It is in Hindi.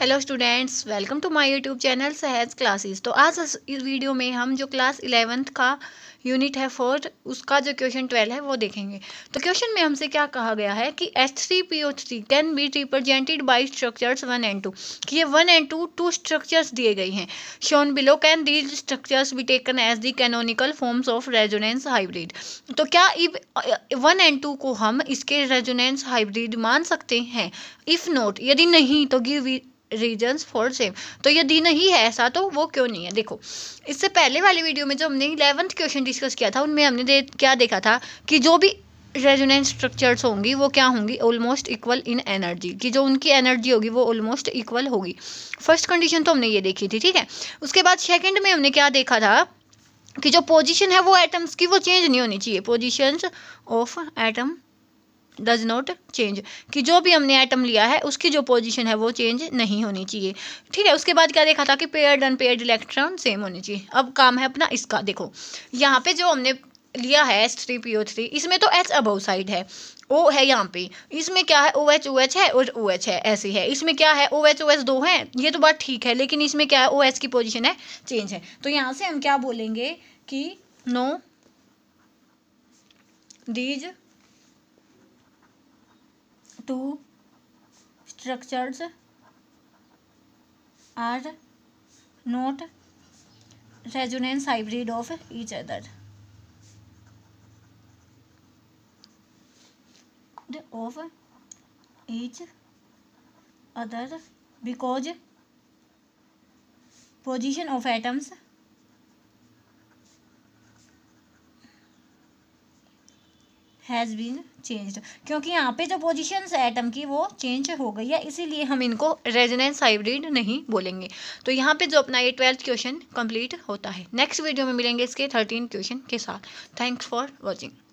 hello students welcome to my YouTube channel Sahaj classes तो आज इस वीडियो में हम जो क्लास इलेवेंथ का यूनिट है फोर्थ उसका जो क्वेश्चन ट्वेल्व है वो देखेंगे तो क्वेश्चन में हमसे क्या कहा गया है कि H three P O three can be represented by structures one and two कि ये one and two two structures दिए गए हैं shown below can these structures be taken as the canonical forms of resonance hybrid तो क्या इफ वन एंड टू को हम इसके रेजोनेंस हाइब्रिड मान सकते हैं इफ़ नॉट यदि नहीं तो गिव रीजन्स फॉर सेम तो यदि नहीं है ऐसा तो वो क्यों नहीं है देखो इससे पहले वाली वीडियो में जो हमने इलेवंथ क्वेश्चन डिस्कस किया था उनमें हमने दे, क्या देखा था कि जो भी रेजोनेंस स्ट्रक्चर्स होंगी वो क्या होंगी ऑलमोस्ट इक्वल इन एनर्जी कि जो उनकी एनर्जी होगी वो ऑलमोस्ट इक्वल होगी फर्स्ट कंडीशन तो हमने ये देखी थी ठीक है उसके बाद सेकेंड में हमने क्या देखा था कि जो पोजीशन है वो एटम्स की वो चेंज नहीं होनी चाहिए positions of atom does not change कि जो भी हमने आइटम लिया है उसकी जो पोजीशन है वो चेंज नहीं होनी चाहिए ठीक है उसके बाद क्या देखा था कि पेयर्ड अनपेयर्ड इलेक्ट्रॉन सेम होने चाहिए अब काम है अपना इसका देखो यहाँ पे जो हमने लिया है S three P O three इसमें तो एच अबो साइड है ओ है यहाँ पे इसमें क्या है ओ एच ओ एच है और ओ एच है ऐसे है इसमें क्या है ओ एच ओ एच दो है ये तो बात ठीक है लेकिन इसमें क्या है ओ एच की पोजिशन है चेंज है तो यहाँ से हम क्या बोलेंगे कि no these two structures are not resonance hybrid of each other of each other because position of atoms has been changed क्योंकि यहाँ पे जो पोजिशन है एटम की वो चेंज हो गई है इसीलिए हम इनको रेजिनेंस हाइब्रिड नहीं बोलेंगे तो यहाँ पे जो अपना ये ट्वेल्थ क्वेश्चन कंप्लीट होता है नेक्स्ट वीडियो में मिलेंगे इसके थर्टीन क्वेश्चन के साथ थैंक्स फॉर वॉचिंग